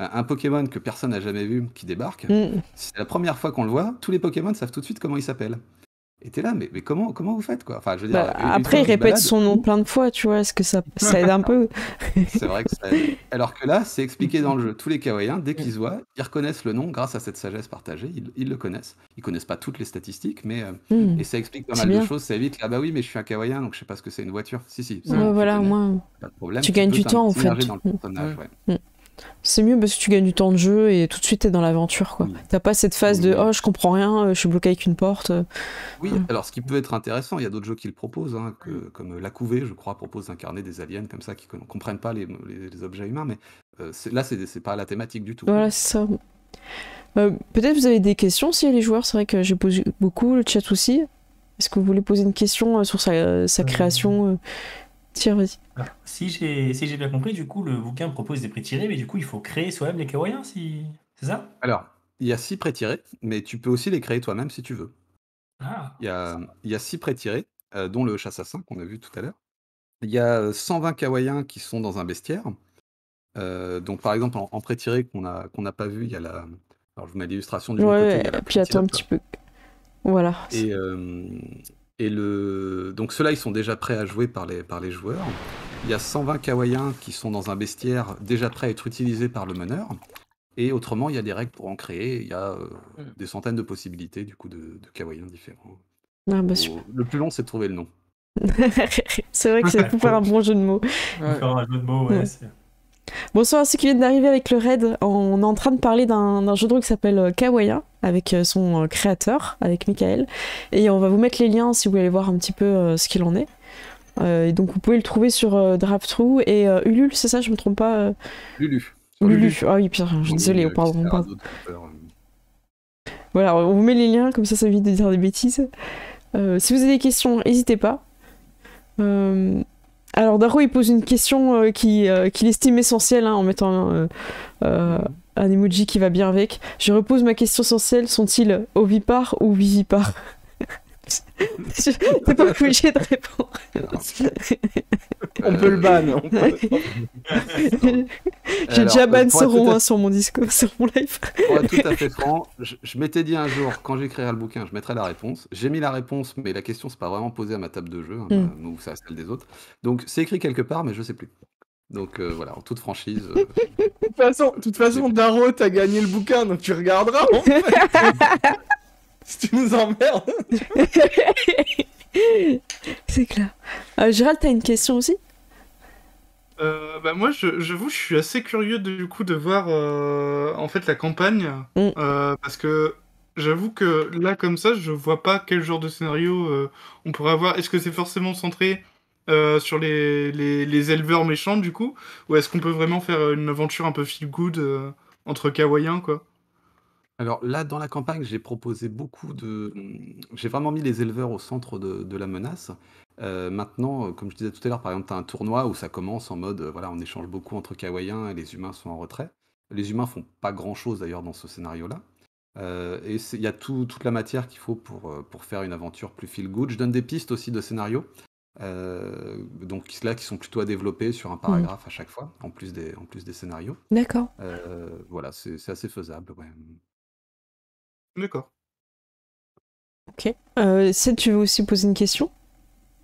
euh, un Pokémon que personne n'a jamais vu qui débarque, mm. c'est la première fois qu'on le voit, tous les Pokémon savent tout de suite comment il s'appelle. Et t'es là, mais, mais comment, comment vous faites quoi enfin, je bah, Après, il répète son nom plein de fois, tu vois, est-ce que ça, aide un peu (laughs) C'est vrai que ça aide. Alors que là, c'est expliqué dans le jeu. Tous les Kawaiiens, dès qu'ils se voient, ils reconnaissent le nom grâce à cette sagesse partagée, ils, le connaissent. Ils connaissent pas toutes les statistiques, mais euh, mm. et ça explique pas mal de choses. Ça évite, ah bah oui, mais je suis un Kawaiien, donc je sais pas ce que c'est une voiture. Si, si. voilà, moins. Pas de problème. Tu, gagnes du temps, en fait. Dans le mm. personnage, c'est mieux parce que tu gagnes du temps de jeu et tout de suite t'es dans l'aventure quoi. T'as pas cette phase de oh je comprends rien, euh, je suis bloqué avec une porte. Euh. Oui, alors ce qui peut être intéressant, il y a d'autres jeux qui le proposent, hein, que, comme La Couvée, je crois, propose d'incarner des aliens comme ça qui ne comprennent pas les, objets humains, mais euh, là c'est pas la thématique du tout. Voilà, c'est ça. Peut-être vous avez des questions si les joueurs, c'est vrai que j'ai posé beaucoup, le chat aussi. Est-ce que vous voulez poser une question sur sa création si j'ai bien compris, du coup, le bouquin propose des prétirés, mais du coup, il faut créer soi-même les kawaiiens, si... c'est ça Alors, il y a six prétirés, mais tu peux aussi les créer toi-même si tu veux. Ah. il, y a, il y six prêts euh, dont le chasse chassassin qu'on a vu tout à l'heure. Il y a 120 euh, kawaiiens qui sont dans un bestiaire. Euh, donc, par exemple, en, prétiré tiré qu'on n'a pas vu, il y a la. Alors, je vous mets l'illustration du côté, puis attends un petit peu. Voilà. Et, et le... Donc ceux-là, ils sont déjà prêts à jouer par les, par les joueurs. Il y a 120 kawaiiens qui sont dans un bestiaire déjà prêts à être utilisés par le meneur. Et autrement, il y a des règles pour en créer. Il y a euh, hmm. des centaines de possibilités du coup de, de différents. Bah, le plus long, c'est de trouver le nom. (laughs) c'est vrai que c'est (laughs) pour faire un bon jeu de mots. un jeu de mots, ouais. Bonsoir à ceux qui viennent d'arriver avec le raid. On est en train de parler d'un jeu de rôle qui s'appelle euh, Kawaya avec euh, son euh, créateur, avec Michael. Et on va vous mettre les liens si vous voulez voir un petit peu ce qu'il en est. et donc vous pouvez le trouver sur draft et Ulule, c'est ça, je me trompe pas Lulu. Lulu. Ah oui, pire, je suis désolée, oh, pardon. Voilà, on vous met les liens, comme ça ça évite de dire des bêtises. si vous avez des questions, n'hésitez pas. Alors Daro, il pose une question euh, euh, qu'il estime essentielle hein, en mettant euh, un emoji qui va bien avec. Je repose ma question essentielle, sont-ils ovipares ou vivipares T'es pas obligé de répondre. on peut le ban. J'ai déjà euh, ban ce hein, sur mon discours, sur mon live. tout à fait franc, je, m'étais dit un jour, quand j'écrirai le bouquin, je mettrai la réponse. J'ai mis la réponse, mais la question c'est pas vraiment posée à ma table de jeu, hein, hmm. ou à celle des autres. Donc c'est écrit quelque part, mais je sais plus. Donc euh, voilà, en toute franchise. Euh, de toute façon, de toute t'as gagné le bouquin, donc tu regarderas. (laughs) si tu nous emmerdes. (laughs) c'est clair. Euh, Gérald, t'as une question aussi euh, bah, moi, je, je, vous, suis assez curieux de, du coup de voir euh, en fait la campagne mm. euh, parce que j'avoue que là comme ça, je vois pas quel genre de scénario on pourrait avoir. Est-ce que c'est forcément centré sur les, éleveurs méchants du coup, ou est-ce qu'on peut vraiment faire une aventure un peu feel good entre Kawaiiens quoi alors là, dans la campagne, j'ai proposé beaucoup de mmh, j'ai vraiment mis les éleveurs au centre de la menace. Euh, maintenant, comme je disais tout à l'heure, par exemple, tu as un tournoi où ça commence en mode, voilà, on échange beaucoup entre Kawaiiens et les humains sont en retrait. Les humains font pas grand-chose d'ailleurs dans ce scénario-là. Euh, et il y a toute la matière qu'il faut pour, euh, pour faire une aventure plus feel good. Je donne des pistes aussi de scénarios. donc qui là, qui sont plutôt à développer sur un mmh. paragraphe à chaque fois, en plus des en plus des scénarios. D'accord. voilà, c'est assez faisable, mmh. D'accord. Ok. Euh, Seth, tu veux aussi poser une question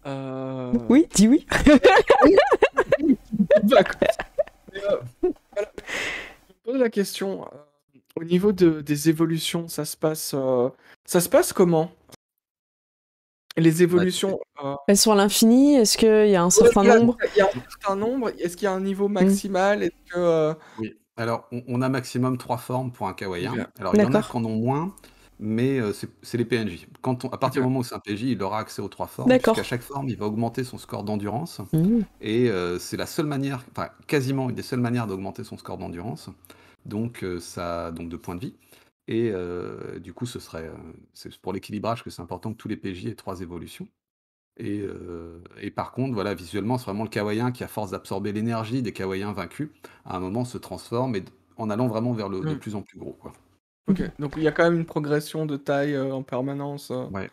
euh, Oui, dis oui. (laughs) Euh, Je me pose la question. Euh, au niveau de, des évolutions, ça se passe, ça se passe comment Les bah, évolutions. Elles sont à l'infini Est-ce qu'il y a un certain nombre Il y a un certain nombre. Est-ce qu'il y a un niveau mm. maximal Est-ce que oui. Alors, on, a maximum trois formes pour un Kawaiien. Hein. Alors, il y en a qui en ont moins, mais euh, c'est les PNJ. Quand à partir du moment où c'est un PJ, il aura accès aux trois formes. À chaque forme, il va augmenter son score d'endurance. Mmh. Et euh, c'est la seule manière, enfin, quasiment une des seules manières d'augmenter son score d'endurance. Donc, euh, ça, donc, de points de vie. Et du coup, ce serait, c'est pour l'équilibrage que c'est important que tous les PJ aient trois évolutions. Et, euh, et, par contre, voilà, visuellement, c'est vraiment le kawaiien qui, à force d'absorber l'énergie des kawaiiens vaincus, à un moment se transforme et en allant vraiment vers le hmm. plus en plus gros. Quoi. Ok, donc il y a quand même une progression de taille euh, en permanence. Euh. Ouais.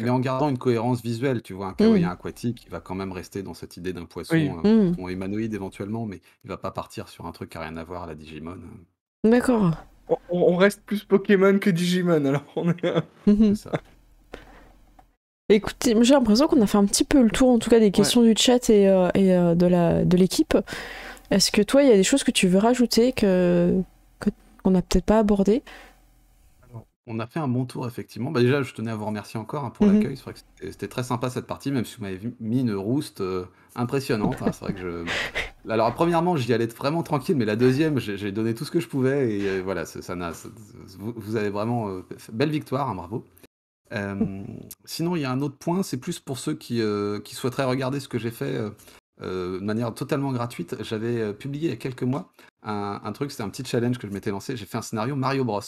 Mais en gardant une cohérence visuelle, tu vois, un hmm. kawaiien aquatique, il va quand même rester dans cette idée d'un poisson, oui. Hein, hmm. éventuellement, mais il va pas partir sur un truc qui n'a rien à voir à la Digimon. Hein. D'accord. On, reste plus Pokémon que Digimon, alors mmh c'est ça. Écoutez, j'ai l'impression qu'on a fait un petit peu le tour, en tout cas, des questions du chat et, euh, euh, de, la, de l'équipe. Est-ce que toi, il y a des choses que tu veux rajouter que, qu'on n'a peut-être pas abordées on a fait un bon tour, effectivement. Bah, déjà, je tenais à vous remercier encore hein, pour mhm. l'accueil. c'était, très sympa cette partie, même si vous m'avez mis une rouste euh, impressionnante. Hein. C'est vrai que je... (laughs) Alors, premièrement, j'y allais vraiment tranquille, mais la deuxième, j'ai, donné tout ce que je pouvais. Et voilà, ça, vous, avez vraiment. belle victoire, hein, bravo. Euh, sinon, il y a un autre point, c'est plus pour ceux qui, euh, souhaiteraient regarder ce que j'ai fait euh, de manière totalement gratuite. J'avais publié il y a quelques mois un, truc, c'était un petit challenge que je m'étais lancé. J'ai fait un scénario Mario Bros.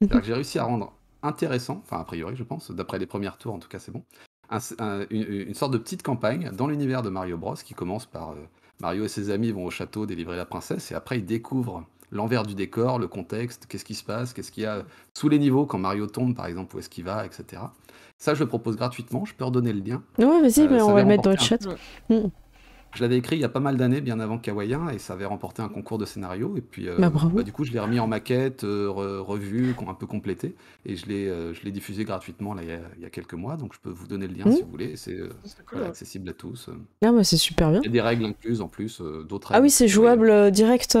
j'ai réussi à rendre intéressant, enfin a priori je pense, d'après les premières tours en tout cas c'est bon, une, sorte de petite campagne dans l'univers de Mario Bros qui commence par Mario et ses amis vont au château délivrer la princesse et après ils découvrent l'envers du décor, le contexte, qu'est-ce qui se passe, qu'est-ce qu'il y a sous les niveaux quand Mario tombe, par exemple, où est-ce qu'il va, etc. Ça, je le propose gratuitement. Je peux redonner le lien. Oui, vas-y, euh, on va le mettre dans le chat. Mm. Je l'avais écrit il y a pas mal d'années, bien avant Kawaïen, et ça avait remporté un concours de scénario. Et puis, euh, bah, bah, du coup, je l'ai remis en maquette, euh, revu, revue, un peu complété, et je l'ai euh, je diffusé gratuitement là, il y, a, quelques mois. Donc, je peux vous donner le lien si mmh. vous voulez. C'est accessible à tous. Ah, c'est super bien. Il y a des règles incluses en plus, d'autres Ah oui, c'est jouable direct.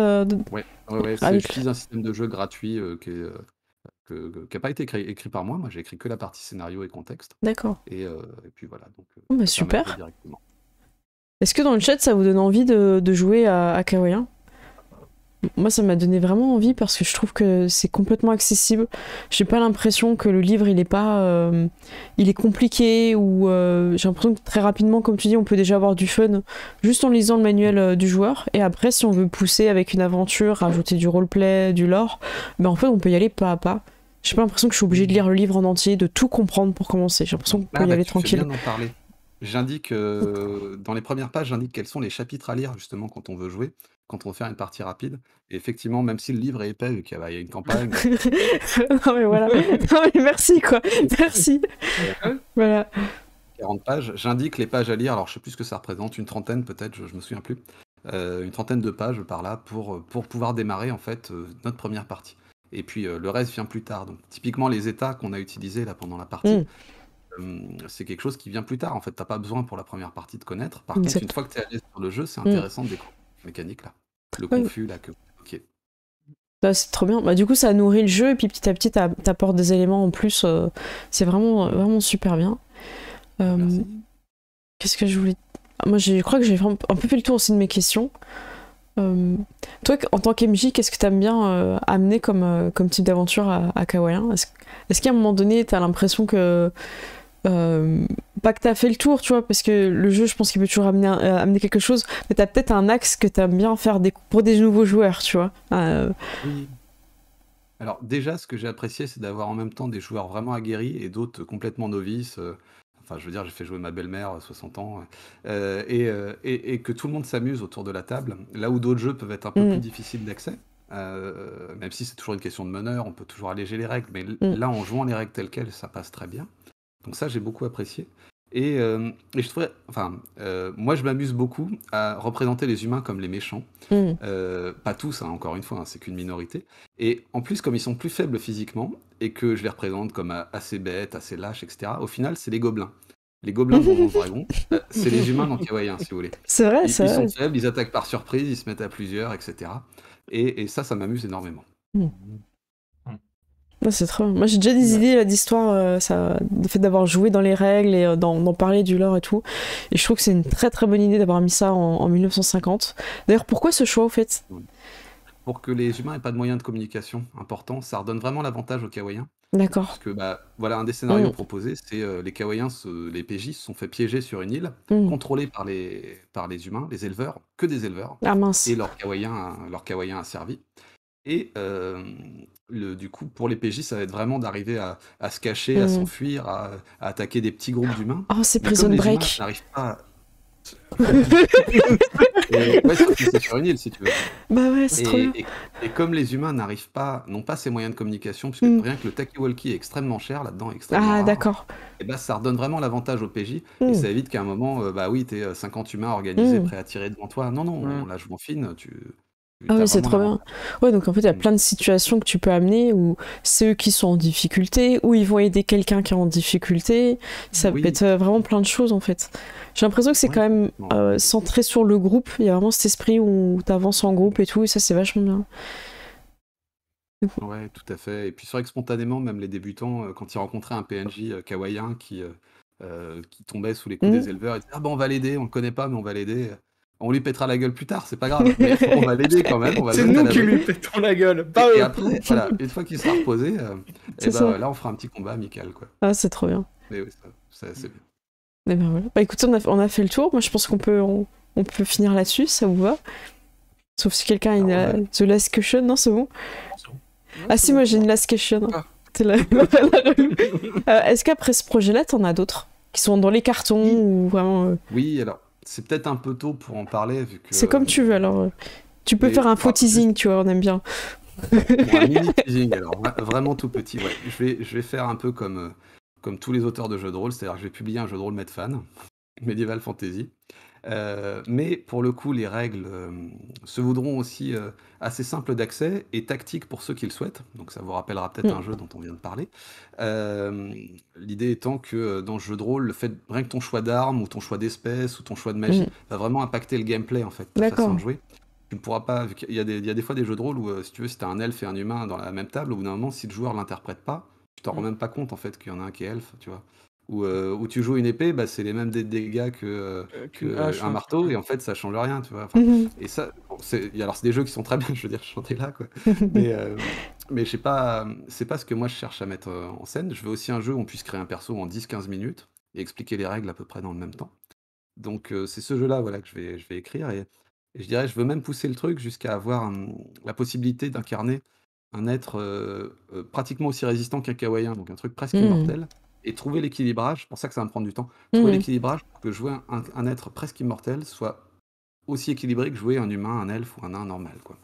ouais, ah c'est- j'utilise un système de jeu gratuit qui que- n'a pas été écrit, écrit par moi. Moi, j'ai écrit que la partie scénario et contexte. D'accord. Et, puis voilà, donc bah, super. Est-ce que dans le chat, ça vous donne envie de, jouer à, à moi, ça m'a donné vraiment envie parce que je trouve que c'est complètement accessible. J'ai pas l'impression que le livre, il est pas. Euh, il est compliqué ou. Euh, j'ai l'impression que très rapidement, comme tu dis, on peut déjà avoir du fun juste en lisant le manuel euh, du joueur. Et après, si on veut pousser avec une aventure, rajouter du roleplay, du lore, ben en fait, on peut y aller pas à pas. J'ai pas l'impression que je suis obligé de lire le livre en entier, de tout comprendre pour commencer. J'ai l'impression qu'on ah peut y bah, aller tranquille. J'indique euh, dans les premières pages, j'indique quels sont les chapitres à lire justement quand on veut jouer, quand on veut faire une partie rapide. Et effectivement, même si le livre est épais, vu qu'il y a bah, une campagne. (laughs) non mais voilà. non mais merci quoi. Merci. voilà. 40 pages. J'indique les pages à lire. Alors je sais plus ce que ça représente, une trentaine peut-être, je, ne me souviens plus. Euh, une trentaine de pages par là pour, euh, pour pouvoir démarrer en fait notre première partie. Et puis le reste vient plus tard. Donc typiquement les états qu'on a utilisés là pendant la partie. Mmh. Euh, c'est quelque chose qui vient plus tard. En fait, t'as pas besoin pour la première partie de connaître. Par contre, une fois que tu allé sur le jeu, c'est mm. intéressant de découvrir mécanique là. Le confus là que bah, c'est trop bien. Bah, du coup, ça nourrit le jeu et puis petit à petit, t'apportes des éléments en plus. Euh, c'est vraiment, euh, vraiment super bien. Qu'est-ce que je voulais. Ah, moi, je crois que j'ai un peu fait le tour aussi de mes questions. toi, en tant qu'MJ, qu'est-ce que t'aimes bien amener comme, comme type d'aventure à, à Est-ce qu'à un moment donné, t'as l'impression que pas que t'as fait le tour, tu vois, parce que le jeu, je pense qu'il peut toujours amener, euh, quelque chose, mais t'as peut-être un axe que t'aimes bien faire pour des nouveaux joueurs, tu vois. Euh, Alors déjà, ce que j'ai apprécié, c'est d'avoir en même temps des joueurs vraiment aguerris et d'autres complètement novices. Euh, enfin, je veux dire, j'ai fait jouer ma belle-mère à 60 ans, et, que tout le monde s'amuse autour de la table, là où d'autres jeux peuvent être un peu plus mm. difficiles d'accès. même si c'est toujours une question de meneur, on peut toujours alléger les règles, mais mm. là, en jouant les règles telles quelles, ça passe très bien. Donc ça, j'ai beaucoup apprécié. Et, euh, je trouvais, enfin, euh, moi, je m'amuse beaucoup à représenter les humains comme les méchants. Mm. Euh, pas tous, hein, encore une fois, hein, c'est qu'une minorité. Et en plus, comme ils sont plus faibles physiquement et que je les représente comme assez bêtes, assez lâches, etc. Au final, c'est les gobelins. Les gobelins dans dragon, c'est les humains dans Kawaii, hein, si vous voulez. C'est vrai, c'est vrai. Ils sont faibles, ils attaquent par surprise, ils se mettent à plusieurs, etc. Et, ça, ça m'amuse énormément. Mm c'est Moi, j'ai déjà des idées d'histoire, euh, ça, le fait d'avoir joué dans les règles et euh, d'en parler du leur et tout. Et je trouve que c'est une très très bonne idée d'avoir mis ça en, 1950. D'ailleurs, pourquoi ce choix au fait Pour que les humains aient pas de moyens de communication importants, ça redonne vraiment l'avantage aux Kawaiiens. D'accord. Parce que bah, voilà, un des scénarios mm. proposés, c'est euh, les Kawaiiens, les PJ, se sont fait piéger sur une île, mm. contrôlée par les, par les humains, les éleveurs, que des éleveurs. Ah mince. Et leurs Kawaiiens, leurs asservis. servi et le, du coup, pour les PJ, ça va être vraiment d'arriver à, se cacher, à mmh. s'enfuir, à, attaquer des petits groupes ah. d'humains. Oh, c'est Prison comme pas. Et, si tu veux. Bah ouais, c'est trop et- comme les humains n'arrivent pas, n'ont pas ces moyens de communication, puisque mmh. rien que le Takiwalki est extrêmement cher là-dedans, extrêmement Ah, d'accord. et bah, ça redonne vraiment l'avantage aux PJ. Et mmh. ça évite qu'à un moment, euh, bah oui, t'es 50 euh, humains organisés, prêts à tirer devant toi. Non, non, là, je m'en fine, tu, ah oui, c'est trop bien. Ouais, donc en fait, il y a plein de situations que tu peux amener où c'est eux qui sont en difficulté, ou ils vont aider quelqu'un qui est en difficulté. Ça peut être euh, vraiment plein de choses en fait. J'ai l'impression que c'est quand même euh, centré sur le groupe. Il y a vraiment cet esprit où tu avances en groupe et tout, et ça, c'est vachement bien. Ouais, tout à fait. Et puis c'est vrai que spontanément, même les débutants, euh, quand ils rencontraient un PNJ kawaïen qui, qui tombait sous les coups mmh. des éleveurs, ils disaient Ah ben on va l'aider, on le connaît pas, mais on va l'aider on lui pètera la gueule plus tard, c'est pas grave. (laughs) on va l'aider quand même. C'est nous qui lui pétons la gueule, pas Et, après, une fois qu'il sera reposé, euh, (laughs) eh ben, là, on fera un petit combat amical. Quoi. Ah, c'est trop bien. Mais oui, c'est bien. Et eh ben voilà. Bah écoute, on a, fait le tour. Moi, je pense qu'on peut, on, peut finir là-dessus, ça vous va Sauf si quelqu'un a une ah, euh, Last Question, non, c'est bon Ah si, moi j'ai une Last Question. Ah. (laughs) Euh, est-ce qu'après ce projet-là, t'en as d'autres qui sont dans les cartons ou vraiment Oui, alors c'est peut-être un peu tôt pour en parler. Vu que, c'est comme tu veux, alors. Euh, tu peux faire un faux teasing, tu vois, on aime bien. un (laughs) mini teasing, alors vraiment tout petit. Ouais. Je, vais, je vais faire un peu comme, euh, comme tous les auteurs de jeux de rôle, c'est-à-dire que je vais publier un jeu de rôle Medfan, Medieval Fantasy, euh, mais pour le coup, les règles euh, se voudront aussi euh, assez simples d'accès et tactiques pour ceux qui le souhaitent. Donc ça vous rappellera peut-être mm. un jeu dont on vient de parler. L'idée étant que dans le jeu de rôle, le fait, rien que ton choix d'arme ou ton choix d'espèce ou ton choix de magie mm. va vraiment impacter le gameplay en fait, la façon de jouer. Tu ne pourras pas. Il y, a des, fois des jeux de rôle où, si tu veux, si tu as un elfe et un humain dans la même table, au bout d'un moment, si le joueur l'interprète pas, tu t'en rends mm. même pas compte en fait qu'il y en a un qui est elfe, tu vois où, euh, où tu joues une épée, bah, c'est les mêmes dégâts euh, qu'un un hein. marteau, et en fait, ça change rien, tu vois. Mhm. et ça, c'est, alors c'est des jeux qui sont très bien, (laughs) je veux dire, chanter là, quoi. (laughs) Mais, euh, mais je sais pas, c'est pas ce que moi je cherche à mettre en scène. Je veux aussi un jeu où on puisse créer un perso en 10-15 minutes et expliquer les règles à peu près dans le même temps. Donc c'est ce jeu-là, voilà, que je vais, je vais écrire et, je dirais, je veux même pousser le truc jusqu'à avoir hum, la possibilité d'incarner un être pratiquement aussi résistant qu'un kawaiien donc un truc presque mortel. Mhm. immortel et trouver l'équilibrage, c'est pour ça que ça va me prendre du temps, mmh trouver l'équilibrage pour que jouer un, être presque immortel soit aussi équilibré que jouer un humain, un elfe ou un nain normal. Quoi.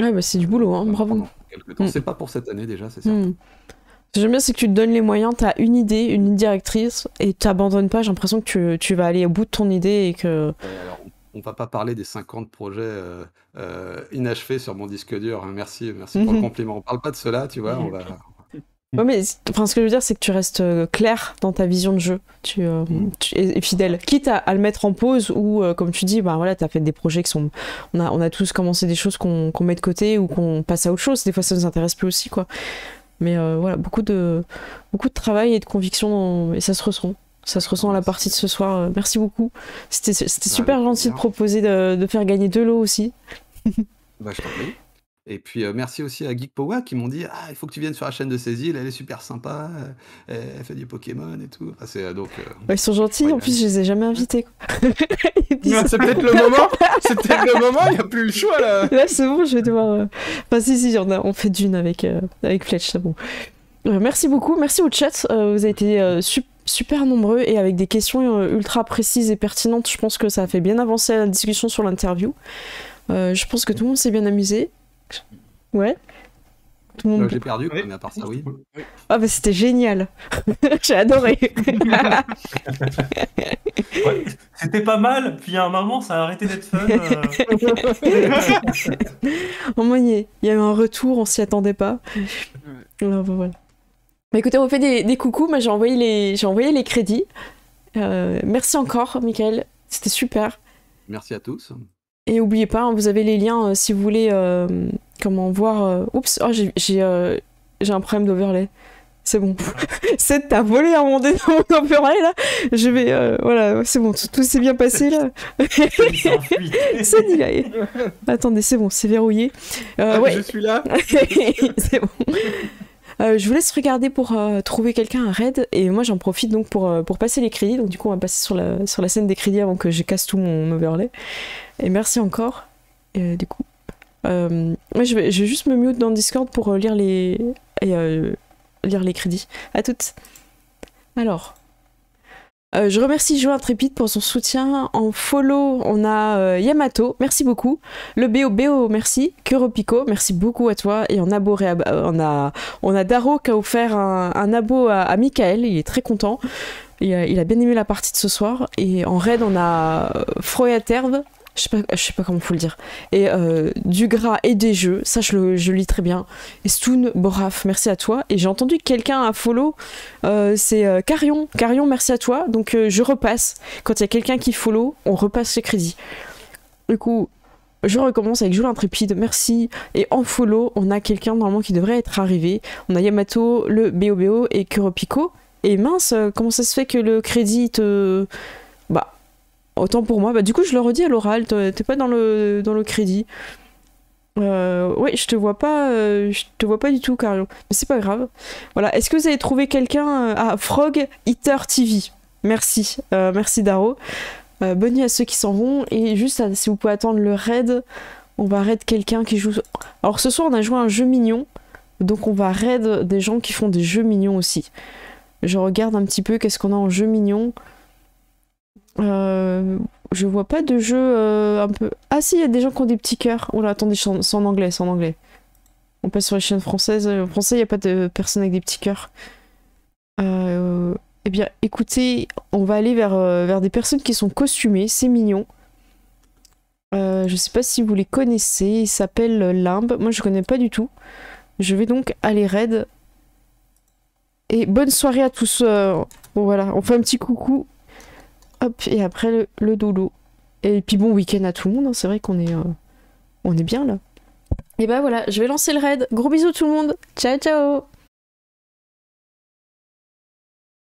Ouais, bah c'est du boulot, hein, bravo. Mmh. C'est pas pour cette année déjà, c'est certain. Mmh. Ce que j'aime bien, c'est que tu te donnes les moyens, tu as une idée, une directrice, et t'abandonnes pas. J'ai l'impression que tu, vas aller au bout de ton idée et que. on va pas parler des 50 projets euh, euh, inachevés sur mon disque dur. Hein. Merci, merci pour le compliment. On parle pas de cela, tu vois. On va, mais enfin, ce que je veux dire, c'est que tu restes euh, clair dans ta vision de jeu tu, euh, mm. es, fidèle. Quitte à, le mettre en pause ou, euh, comme tu dis, bah, voilà, tu as fait des projets qui sont. On a, on a tous commencé des choses qu'on met de côté ou qu'on passe à autre chose. Des fois, ça nous intéresse plus aussi. quoi. Mais voilà, beaucoup de, beaucoup de travail et de conviction, et ça se ressent. Ça se ressent à la partie de ce soir. Merci beaucoup. C'était bah, super gentil de proposer de, faire gagner de l'eau aussi. Bah, je t'en prie. Et puis merci aussi à Geek Power qui m'ont dit Ah, il faut que tu viennes sur la chaîne de Cécile, elle est super sympa, euh, elle, fait du Pokémon et tout. donc, ils sont gentils, en plus je les ai jamais invités. (laughs) (laughs) c'est peut-être le moment, le moment, il n'y a plus le choix là. Là c'est bon, je vais devoir. Euh, enfin, si, si, on, fait d'une avec, euh, avec Fletch, c'est bon. merci beaucoup, merci au chat, vous avez été super nombreux et avec des questions ultra précises et pertinentes. Je pense que ça a fait bien avancer la discussion sur l'interview. je pense que tout le monde s'est bien amusé. Ouais. Tout euh, J'ai perdu, mais à part ça, oui. Ah c'était génial. (laughs) J'ai adoré. (laughs) C'était pas mal, puis à un moment ça a arrêté d'être fun. On euh. (laughs) moins il y a un retour, on s'y attendait pas. Bah, écoutez, on fait des, des coucous. j'ai envoyé les, les crédits. Euh, merci encore, Michael. C'était super. Merci à tous. Et n'oubliez pas, hein, vous avez les liens euh, si vous voulez euh, comment voir. Euh, oups, oh, j'ai un problème d'overlay. C'est bon. (laughs) c'est t'as volé à mon, mon overlay là. Je vais voilà, c'est bon, tout, s'est bien passé là. (laughs) c'est Attendez, c'est bon, c'est verrouillé. Ah, ouais. Je suis là. (laughs) c'est bon. Euh, je vous laisse regarder pour euh, trouver quelqu'un à raid. Et moi, j'en profite donc pour, euh, pour passer les crédits. Donc, du coup, on va passer sur la, sur la scène des crédits avant que je casse tout mon overlay. Et merci encore. Et, du coup, moi, je vais, je juste me mute dans Discord pour lire les, lire les crédits. À toutes. Alors, euh, je remercie Jo Intrépide pour son soutien. En follow, on a euh, Yamato, merci beaucoup. Le BOBO, merci. Kuropico, merci beaucoup à toi. Et en abo, euh, on a, on a Daro qui a offert un, abo à, Michael, il est très content. Il a, il a, bien aimé la partie de ce soir. Et en raid, on a Froyaterve, je sais pas, sais comment faut le dire. Et euh, du gras et des jeux, ça je, le, lis très bien. Et Boraf, merci à toi. Et j'ai entendu quelqu'un à follow, euh, c'est euh, Carion. Carion, merci à toi. Donc je repasse. Quand il y a quelqu'un qui follow, on repasse les crédits. Du coup, je recommence avec Jules Intrépide, merci. Et en follow, on a quelqu'un normalement qui devrait être arrivé. On a Yamato, le BOBO et Kuropiko. Et mince, comment ça se fait que le crédit te... Autant pour moi. Bah, du coup, je le redis à l'oral. T'es pas dans le, dans le crédit. Euh, ouais, je te vois pas, euh, je te vois pas du tout, Carlo. Mais c'est pas grave. Voilà. Est-ce que vous avez trouvé quelqu'un euh, à ah, Frog Eater TV Merci, euh, merci Daro. bonne nuit à ceux qui s'en vont et juste si vous pouvez attendre le raid, on va raid quelqu'un qui joue. Alors ce soir on a joué un jeu mignon, donc on va raid des gens qui font des jeux mignons aussi. Je regarde un petit peu qu'est-ce qu'on a en jeu mignon. Euh, je vois pas de jeu euh, un peu... Ah si, il y a des gens qui ont des petits cœurs. Oh là, attendez, c'est en anglais, c'est en anglais. On passe sur les chaînes françaises. Euh, en français, il n'y a pas de personnes avec des petits cœurs. eh bien, écoutez, on va aller vers, vers des personnes qui sont costumées, c'est mignon. je ne sais pas si vous les connaissez, ils s'appellent Limbe. Moi, je connais pas du tout. Je vais donc aller raid. Et bonne soirée à tous. Bon, voilà, on fait un petit coucou Hop, et après le, dolo. Et puis bon week-end à tout le monde, hein, c'est vrai qu'on est, euh, on est bien là. Et bah voilà, je vais lancer le raid. Gros bisous tout le monde. Ciao ciao